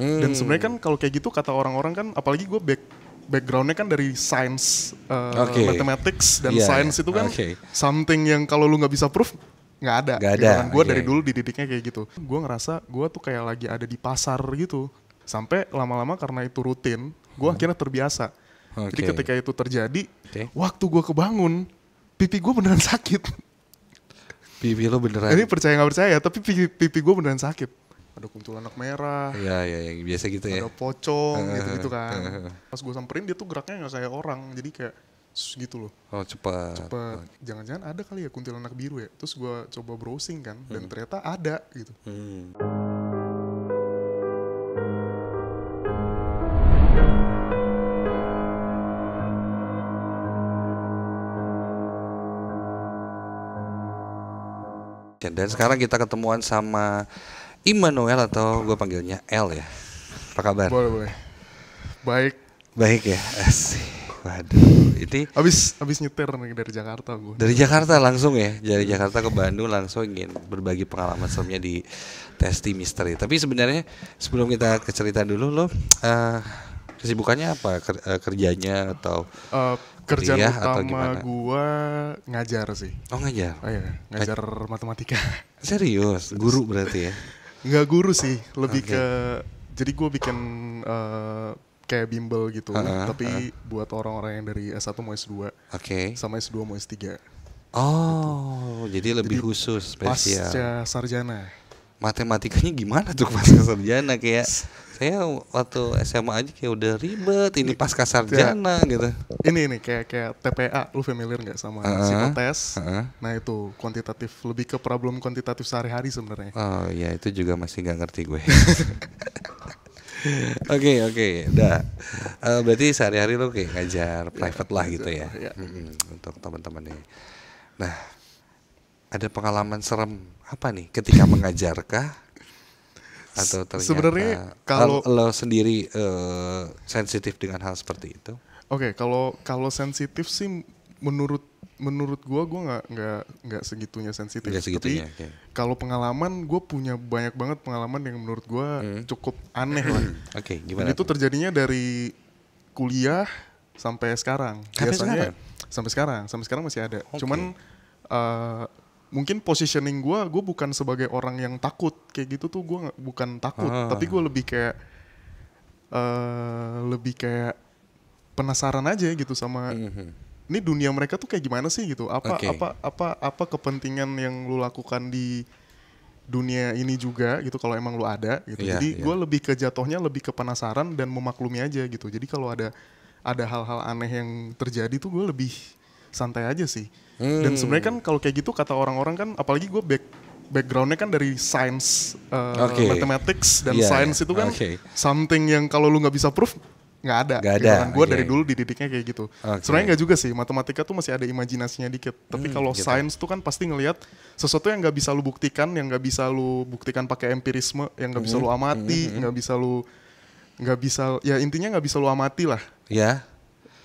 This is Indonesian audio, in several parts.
Hmm. Dan sebenarnya kan kalau kayak gitu kata orang-orang kan apalagi gue back backgroundnya kan dari sains uh, eh, okay. mathematics dan yeah. sains itu kan okay. something yang kalau lu nggak bisa proof nggak ada. Gak gitu. ada. Gitu Gue okay. dari dulu dididiknya kayak gitu. Gue ngerasa gue tuh kayak lagi ada di pasar gitu. Sampai lama-lama karena itu rutin, gue hmm. akhirnya terbiasa. Okay. Jadi ketika itu terjadi, okay. waktu gue kebangun, pipi gue beneran sakit. Pipi lo beneran? Ini percaya nggak percaya, tapi pipi, pipi gue beneran sakit ada kuntilanak merah iya iya yang biasa gitu ada ya ada pocong uh, gitu gitu kan uh, pas gue samperin dia tuh geraknya nggak kayak orang jadi kayak gitu loh oh cepat cepat jangan-jangan ada kali ya kuntilanak biru ya terus gue coba browsing kan hmm. dan ternyata ada gitu hmm. Ya, dan sekarang kita ketemuan sama Immanuel atau gue panggilnya L ya. Apa kabar? Boleh boleh. Baik. Baik ya. sih. Waduh, itu habis habis nyetir nih dari Jakarta gue. Dari Jakarta langsung ya, dari Jakarta ke Bandung langsung ingin berbagi pengalaman seremnya di Testi Misteri. Tapi sebenarnya sebelum kita ke cerita dulu lo uh, kesibukannya apa Ker, uh, kerjanya atau uh, kerjaan utama atau gimana? gua ngajar sih. Oh ngajar? Oh, iya. ngajar Kaj matematika. Serius, guru berarti ya? nggak guru sih lebih okay. ke jadi gue bikin uh, kayak bimbel gitu uh -huh, tapi uh -huh. buat orang-orang yang dari S1 mau S2 okay. sama S2 mau S3 oh gitu. jadi lebih jadi, khusus spesial pasca sarjana matematikanya gimana tuh pasca sarjana kayak saya waktu SMA aja kayak udah ribet ini pas iya. sarjana ya, gitu ini ini kayak kayak TPA lu familiar nggak sama uh -huh. psikotes uh -huh. nah itu kuantitatif lebih ke problem kuantitatif sehari-hari sebenarnya oh ya itu juga masih nggak ngerti gue Oke oke, dah eh, berarti sehari-hari lo kayak ngajar iya, private lah gitu ya, ya. mm untuk teman-teman nih. Nah, ada pengalaman serem apa nih ketika mengajarkah atau ternyata sebenarnya kalau lo, sendiri uh, sensitif dengan hal seperti itu oke okay, kalau kalau sensitif sih menurut menurut gue gue nggak nggak nggak segitunya sensitif tapi okay. kalau pengalaman gue punya banyak banget pengalaman yang menurut gue hmm. cukup aneh lah oke okay, gimana Dan itu terjadinya dari kuliah sampai sekarang sampai biasanya sekarang? sampai sekarang sampai sekarang masih ada okay. cuman uh, mungkin positioning gue gue bukan sebagai orang yang takut kayak gitu tuh gue bukan takut ah. tapi gue lebih kayak uh, lebih kayak penasaran aja gitu sama mm-hmm. ini dunia mereka tuh kayak gimana sih gitu apa okay. apa apa apa kepentingan yang lu lakukan di dunia ini juga gitu kalau emang lu ada gitu yeah, jadi yeah. gue lebih ke jatuhnya lebih ke penasaran dan memaklumi aja gitu jadi kalau ada ada hal-hal aneh yang terjadi tuh gue lebih santai aja sih Hmm. Dan sebenarnya kan kalau kayak gitu kata orang-orang kan apalagi gue back backgroundnya kan dari sains uh, eh, okay. mathematics dan yeah. sains iya. itu kan okay. something yang kalau lu nggak bisa proof nggak ada. Gak gitu. ada. gue okay. Iya, dari iya. dulu dididiknya kayak gitu. Okay. Sebenarnya nggak juga sih, matematika tuh masih ada imajinasinya dikit. Tapi hmm, kalau gitu. sains tuh kan pasti ngelihat sesuatu yang nggak bisa lu buktikan, yang nggak bisa lu buktikan pakai empirisme, yang nggak bisa hmm, lu hmm, amati, hmm, nggak hmm. bisa lu nggak bisa, ya intinya nggak bisa lu amati lah. Ya. Yeah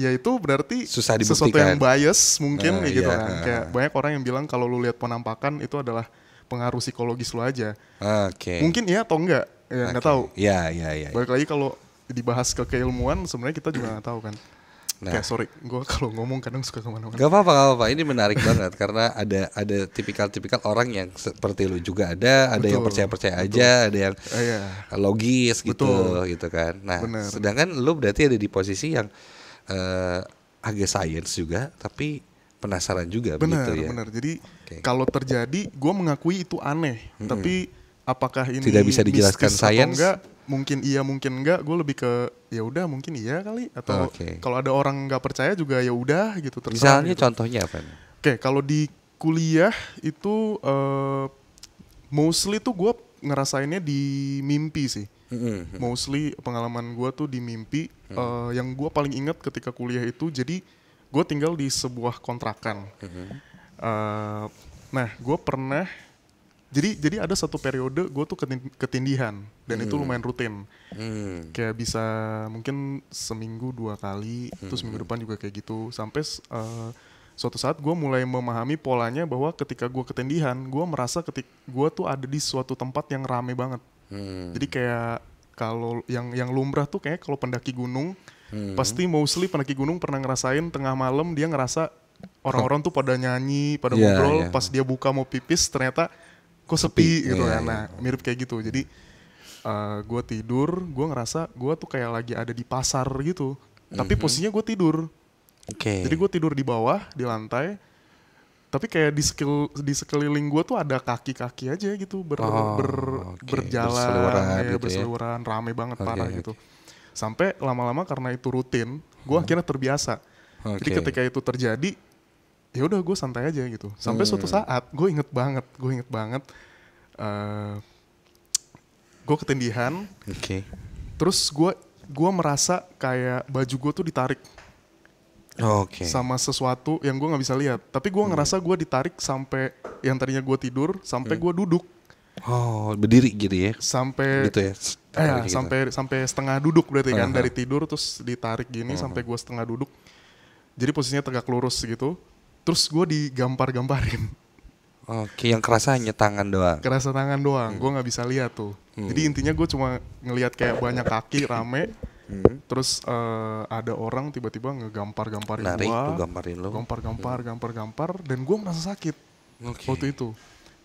ya itu berarti susah dibuktikan. sesuatu yang bias mungkin uh, ya gitu yeah. kan. Nah. Kayak banyak orang yang bilang kalau lu lihat penampakan itu adalah pengaruh psikologis lu aja. Oke. Okay. Mungkin iya atau enggak? Ya nggak tahu. ya ya iya. Ya. Balik lagi kalau dibahas ke keilmuan sebenarnya kita juga nggak tahu kan. Nah, Kayak sorry, gue kalau ngomong kadang suka kemana-mana. Gak apa-apa, gak apa-apa. Ini menarik banget karena ada ada tipikal-tipikal orang yang seperti lu juga ada, ada Betul. yang percaya-percaya aja, Betul. ada yang uh, yeah. Iya. logis gitu, Betul. gitu, gitu kan. Nah, Bener. sedangkan lu berarti ada di posisi yang uh, agak science juga tapi penasaran juga bener, ya. Benar, jadi okay. kalau terjadi gue mengakui itu aneh, mm -hmm. tapi apakah ini tidak bisa dijelaskan science Enggak, mungkin iya, mungkin enggak. Gue lebih ke ya udah mungkin iya kali atau okay. kalau ada orang nggak percaya juga ya udah gitu terserah. Misalnya gitu. contohnya apa? Oke, okay, kalau di kuliah itu uh, mostly tuh gue ngerasainnya di mimpi sih. Mm-hmm. Mostly pengalaman gue tuh di mimpi. Mm-hmm. Uh, yang gue paling ingat ketika kuliah itu, jadi gue tinggal di sebuah kontrakan. Mm-hmm. Uh, nah, gue pernah jadi jadi ada satu periode gue tuh ketindihan dan hmm. itu lumayan rutin hmm. kayak bisa mungkin seminggu dua kali hmm. terus minggu depan juga kayak gitu sampai uh, suatu saat gue mulai memahami polanya bahwa ketika gue ketindihan gue merasa ketik gue tuh ada di suatu tempat yang rame banget hmm. jadi kayak kalau yang yang lumrah tuh kayak kalau pendaki gunung hmm. pasti mostly pendaki gunung pernah ngerasain tengah malam dia ngerasa orang-orang tuh pada nyanyi pada yeah, ngobrol yeah. pas dia buka mau pipis ternyata kok sepi, gitu yeah, kan iya. nah mirip kayak gitu jadi uh, eh, gue tidur gue ngerasa gue tuh kayak lagi ada di pasar gitu tapi mm -hmm. posisinya gue tidur Okay. Jadi gue tidur di bawah di lantai, tapi kayak di sekil di sekeliling gue tuh ada kaki-kaki aja gitu ber, oh, ber okay. berjalan, berseluruhan, ya, gitu ya. berseluruhan ya? rame banget okay, parah okay. gitu. Sampai lama-lama karena itu rutin, gue hmm. akhirnya terbiasa. Okay. Jadi ketika itu terjadi, ya udah gue santai aja gitu. Sampai hmm. suatu saat gue inget banget, gue inget banget, uh, eh, gue ketindihan. Oke. Okay. Terus gue gue merasa kayak baju gue tuh ditarik okay. sama sesuatu yang gue nggak bisa lihat. Tapi gue hmm. ngerasa gue ditarik sampai yang tadinya gue tidur sampai hmm. gue duduk. Oh berdiri gitu ya? Sampai gitu ya? Eh, ya, gitu. sampai sampai setengah duduk berarti kan uh -huh. dari tidur terus ditarik gini uh -huh. sampai gue setengah duduk. Jadi posisinya tegak lurus gitu. Terus gue digampar-gamparin. Oke, yang kerasa hanya tangan doang. Kerasa tangan doang, hmm. gue nggak bisa lihat tuh. Hmm. Jadi intinya gue cuma ngelihat kayak banyak kaki rame, Hmm. Terus uh, ada orang tiba-tiba ngegampar-gamparin Narik, gua. gamparin lo. Gampar-gampar, gampar hmm. gampar-gampar dan gua merasa sakit. Okay. Waktu itu.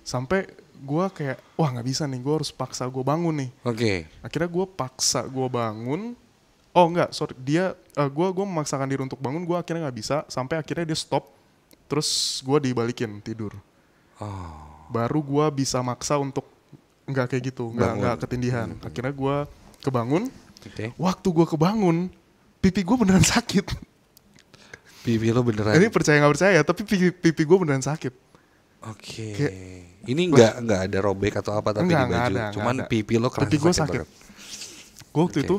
Sampai gua kayak wah nggak bisa nih, gua harus paksa gua bangun nih. Oke. Okay. Akhirnya gua paksa gua bangun. Oh enggak, sorry. Dia uh, gua gua memaksakan diri untuk bangun, gua akhirnya nggak bisa sampai akhirnya dia stop. Terus gua dibalikin tidur. Oh. Baru gua bisa maksa untuk nggak kayak gitu, nggak nggak ketindihan. Hmm. Akhirnya gua kebangun Okay. Waktu gue kebangun, pipi gue beneran sakit. Pipi lo beneran? Ini percaya nggak percaya, tapi pipi, pipi gue beneran sakit. Oke. Okay. ini nggak nggak ada robek atau apa tapi enggak, di baju. Ada, Cuman ada. pipi lo kerasa pipi gue sakit. Gue waktu okay. itu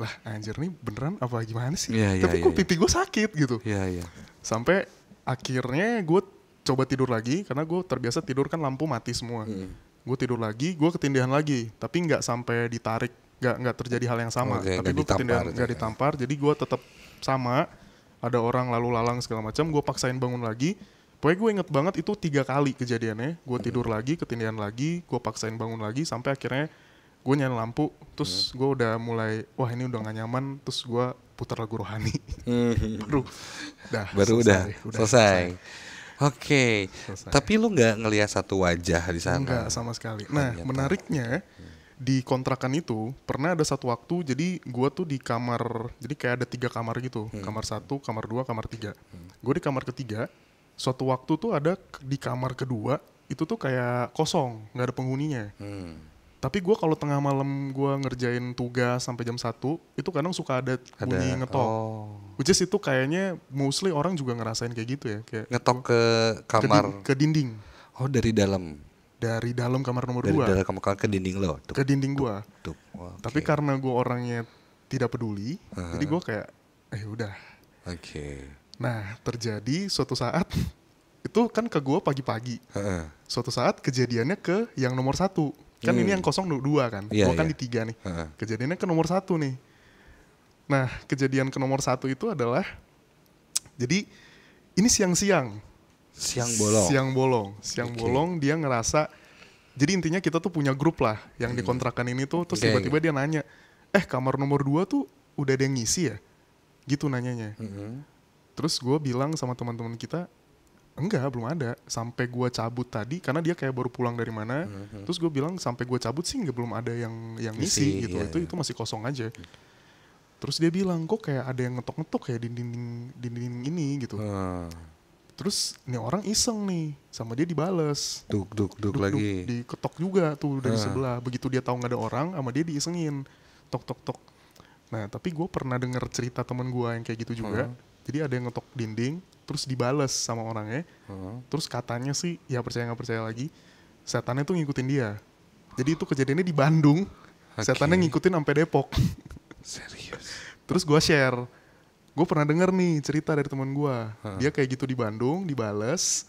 lah anjir nih beneran apa gimana sih? Yeah, yeah, tapi yeah, kok yeah. Iya. pipi gue sakit gitu. Iya yeah, iya. Yeah. Sampai akhirnya gue coba tidur lagi karena gue terbiasa tidur kan lampu mati semua. Mm. Gue tidur lagi, gue ketindihan lagi, tapi nggak sampai ditarik nggak nggak terjadi hal yang sama. Okay, tapi gue ketindihan gitu nggak ya. ditampar, jadi gue tetap sama. Ada orang lalu lalang segala macam, gue paksain bangun lagi. Pokoknya gue inget banget itu tiga kali kejadiannya. Gue tidur lagi, ketindihan lagi, gue paksain bangun lagi sampai akhirnya gue nyalain lampu. Terus hmm. gue udah mulai, wah ini udah gak nyaman. Terus gue putar lagu rohani. Hmm. baru, dah, baru selesai, udah, udah selesai. selesai. Oke, okay. tapi lu nggak ngelihat satu wajah di sana? Nggak sama sekali. Nah, Ternyata. menariknya hmm di kontrakan itu pernah ada satu waktu jadi gue tuh di kamar jadi kayak ada tiga kamar gitu hmm. kamar satu kamar dua kamar tiga hmm. gue di kamar ketiga suatu waktu tuh ada di kamar kedua itu tuh kayak kosong nggak ada penghuninya hmm. tapi gue kalau tengah malam gue ngerjain tugas sampai jam satu itu kadang suka ada, ada. bunyi ngetok oh. which is itu kayaknya mostly orang juga ngerasain kayak gitu ya kayak ngetok ke kamar ke, din ke dinding oh dari dalam dari dalam kamar nomor dari dua dari kamar ke dinding lo tup, ke dinding Oh, okay. tapi karena gua orangnya tidak peduli uh-huh. jadi gua kayak eh udah oke okay. nah terjadi suatu saat itu kan ke gua pagi-pagi uh-huh. suatu saat kejadiannya ke yang nomor satu kan hmm. ini yang kosong dua kan yeah, kan iya. di tiga nih uh-huh. kejadiannya ke nomor satu nih nah kejadian ke nomor satu itu adalah jadi ini siang-siang Siang bolong. Siang bolong. Siang okay. bolong dia ngerasa jadi intinya kita tuh punya grup lah yang hmm. dikontrakan ini tuh terus tiba-tiba dia nanya, "Eh, kamar nomor dua tuh udah ada yang ngisi ya?" Gitu nanyanya. Hmm. Terus gue bilang sama teman-teman kita, enggak belum ada sampai gue cabut tadi karena dia kayak baru pulang dari mana hmm terus gue bilang sampai gue cabut sih nggak belum ada yang yang ngisi, Isi, gitu iya, itu iya. itu masih kosong aja hmm. terus dia bilang kok kayak ada yang ngetok-ngetok kayak dinding dinding ini gitu hmm. Terus ini orang iseng nih, sama dia dibales. Duk duk duk, duk, lagi. Duk, diketok juga tuh dari hmm. sebelah. Begitu dia tahu nggak ada orang, sama dia diisengin. Tok tok tok. Nah, tapi gue pernah dengar cerita temen gue yang kayak gitu juga. Hmm. Jadi ada yang ngetok dinding, terus dibales sama orangnya. Hmm. Terus katanya sih, ya percaya nggak percaya lagi, setannya tuh ngikutin dia. Jadi itu kejadiannya di Bandung. Okay. Setannya ngikutin sampai Depok. Serius. terus gue share gue pernah denger nih cerita dari teman gue dia kayak gitu di Bandung dibales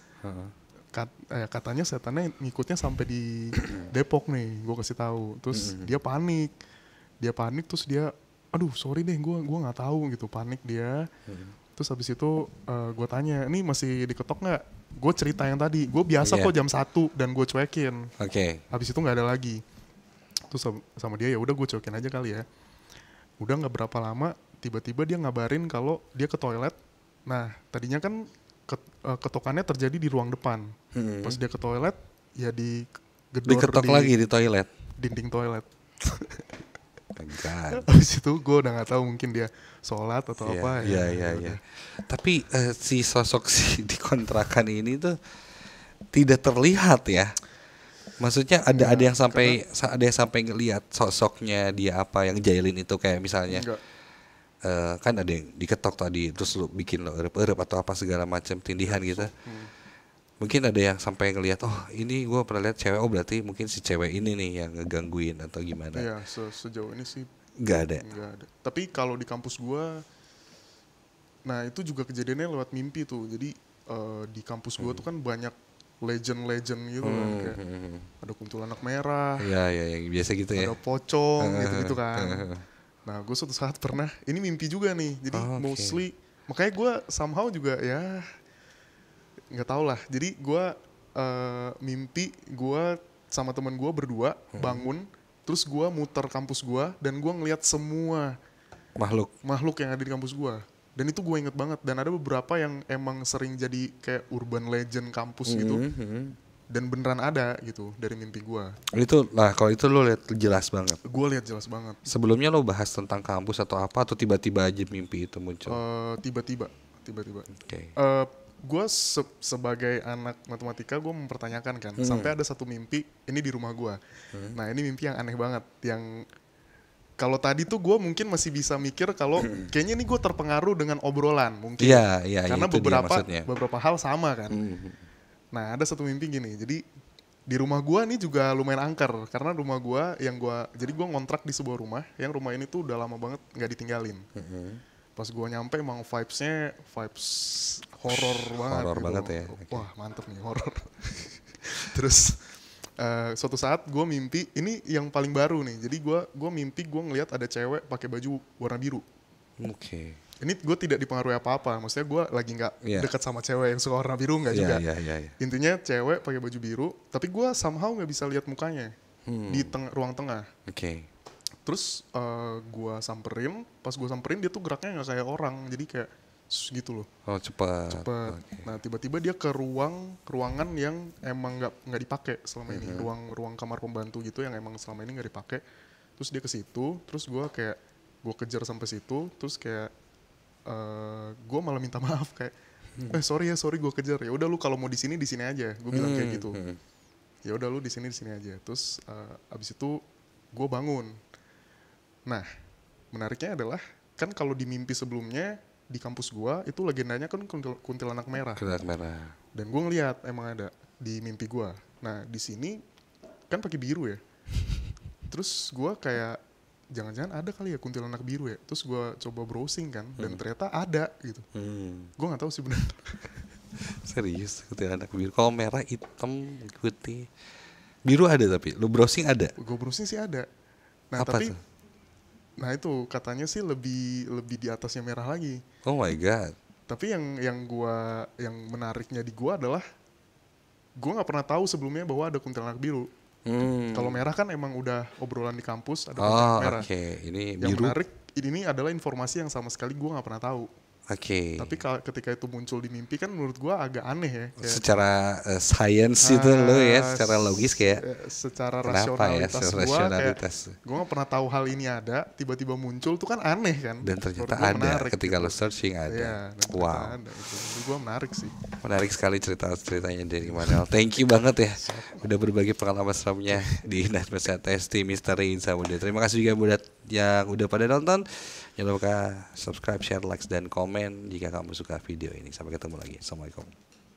kat, eh, katanya setannya ngikutnya sampai di Depok nih gue kasih tahu terus mm-hmm. dia panik dia panik terus dia aduh sorry deh gue gua nggak tahu gitu panik dia mm-hmm. terus habis itu uh, eh, gue tanya ini masih diketok nggak gue cerita yang tadi gue biasa yeah. kok jam satu dan gue cuekin oke okay. habis itu nggak ada lagi terus sama dia ya udah gue cuekin aja kali ya udah nggak berapa lama tiba-tiba dia ngabarin kalau dia ke toilet. Nah, tadinya kan eh, ketokannya terjadi di ruang depan. Hmm. Pas dia ke toilet, ya di gedor diketok di, lagi di toilet. Dinding toilet. Enggak. Abis itu gue udah gak tahu mungkin dia sholat atau yeah, apa. Ya. Iya iya iya. Tapi uh, si sosok si di kontrakan ini tuh tidak terlihat ya. Maksudnya ada ya, ada yang sampai ada yang sampai ngelihat sosoknya dia apa yang jailin itu kayak misalnya. Enggak uh, kan ada yang diketok tadi terus lu bikin lo erup-erup atau apa segala macam tindihan gitu hmm. mungkin ada yang sampai ngelihat oh ini gue pernah lihat cewek oh berarti mungkin si cewek ini nih yang ngegangguin atau gimana ya se sejauh ini sih nggak ada ada tapi kalau di kampus gue nah itu juga kejadiannya lewat mimpi tuh jadi uh, di kampus gue hmm. tuh kan banyak legend-legend gitu kan, hmm, kan kayak hmm, hmm. ada kumpulan anak merah ya ya yang biasa gitu ada ya ada pocong gitu gitu kan Nah, gue suatu saat pernah, ini mimpi juga nih. Jadi oh, okay. mostly, makanya gue somehow juga ya nggak tau lah. Jadi gue uh, mimpi gue sama teman gue berdua hmm. bangun, terus gue muter kampus gue dan gue ngeliat semua makhluk makhluk yang ada di kampus gue. Dan itu gue inget banget. Dan ada beberapa yang emang sering jadi kayak urban legend kampus hmm, gitu. Hmm. hmm dan beneran ada gitu dari mimpi gue itu lah kalau itu lo lihat jelas banget gue lihat jelas banget sebelumnya lo bahas tentang kampus atau apa atau tiba-tiba aja mimpi itu muncul uh, tiba-tiba tiba-tiba oke okay. uh, eh, gue se sebagai anak matematika gue mempertanyakan kan hmm. sampai ada satu mimpi ini di rumah gue hmm. nah ini mimpi yang aneh banget yang kalau tadi tuh gue mungkin masih bisa mikir kalau hmm. kayaknya ini gue terpengaruh dengan obrolan mungkin ya, iya. karena beberapa beberapa hal sama kan hmm, hmm. Nah ada satu mimpi gini, jadi di rumah gua ini juga lumayan angker karena rumah gua yang gua jadi gua ngontrak di sebuah rumah yang rumah ini tuh udah lama banget nggak ditinggalin. Mm -hmm. Pas gua nyampe emang vibesnya vibes horror banget. Horor gitu. banget ya. Wah mantep nih horror Terus uh, suatu saat gue mimpi ini yang paling baru nih. Jadi gue gua mimpi gue ngelihat ada cewek pakai baju warna biru. Oke. Okay ini gue tidak dipengaruhi apa-apa. Maksudnya gue lagi nggak yeah. dekat sama cewek yang suka warna biru nggak yeah, juga. Yeah, yeah, yeah. Intinya cewek pakai baju biru, tapi gue somehow nggak bisa lihat mukanya hmm. di teng ruang tengah. Oke. Okay. Terus uh, eh, gue samperin, pas gue samperin dia tuh geraknya nggak kayak orang, jadi kayak gitu loh. Oh cepat. Cepat. Okay. Nah tiba-tiba dia ke ruang ruangan yang emang nggak nggak dipakai selama ini, mm-hmm. ruang ruang kamar pembantu gitu yang emang selama ini nggak dipakai. Terus dia ke situ, terus gue kayak gue kejar sampai situ, terus kayak Eh, gue malah minta maaf kayak hmm. eh sorry ya sorry gue kejar ya udah lu kalau mau di sini di sini aja gue bilang hmm. kayak gitu hmm. ya udah lu di sini di sini aja terus uh, abis itu gue bangun nah menariknya adalah kan kalau di mimpi sebelumnya di kampus gue itu legendanya kan kuntil, kuntilanak merah kuntilanak merah dan gue ngeliat emang ada di mimpi gue nah di sini kan pakai biru ya terus gue kayak jangan-jangan ada kali ya kuntilanak biru ya terus gue coba browsing kan hmm. dan ternyata ada gitu hmm. gue nggak tahu sih benar serius kuntilanak biru kalau merah hitam putih biru ada tapi lo browsing ada gue browsing sih ada nah Apa tapi tuh? nah itu katanya sih lebih lebih di atasnya merah lagi oh my god tapi yang yang gua yang menariknya di gue adalah gue nggak pernah tahu sebelumnya bahwa ada kuntilanak biru Hmm. Kalau merah kan emang udah obrolan di kampus ada oh, merah. Oke, okay. ini yang menarik ini adalah informasi yang sama sekali gue nggak pernah tahu. Oke. Okay. Tapi ketika itu muncul di mimpi kan menurut gua agak aneh ya. Kayak secara uh, science nah, itu ah, lo ya, secara logis kayak. Ya, secara ya, rasionalitas ya, secara gua kayak gua gak pernah tahu hal ini ada, tiba-tiba muncul tuh kan aneh kan. Dan ternyata ada menarik, ketika gitu. lo searching ada. Ya, wow. Ada, gitu. gua menarik sih. Menarik sekali cerita-ceritanya dari Manuel. Thank you banget ya udah berbagi pengalaman seramnya di Nightmare Testi Misteri Insamudia. Terima kasih juga buat yang udah pada nonton. Jangan lupa subscribe, share, like, dan komen jika kamu suka video ini. Sampai ketemu lagi. Assalamualaikum.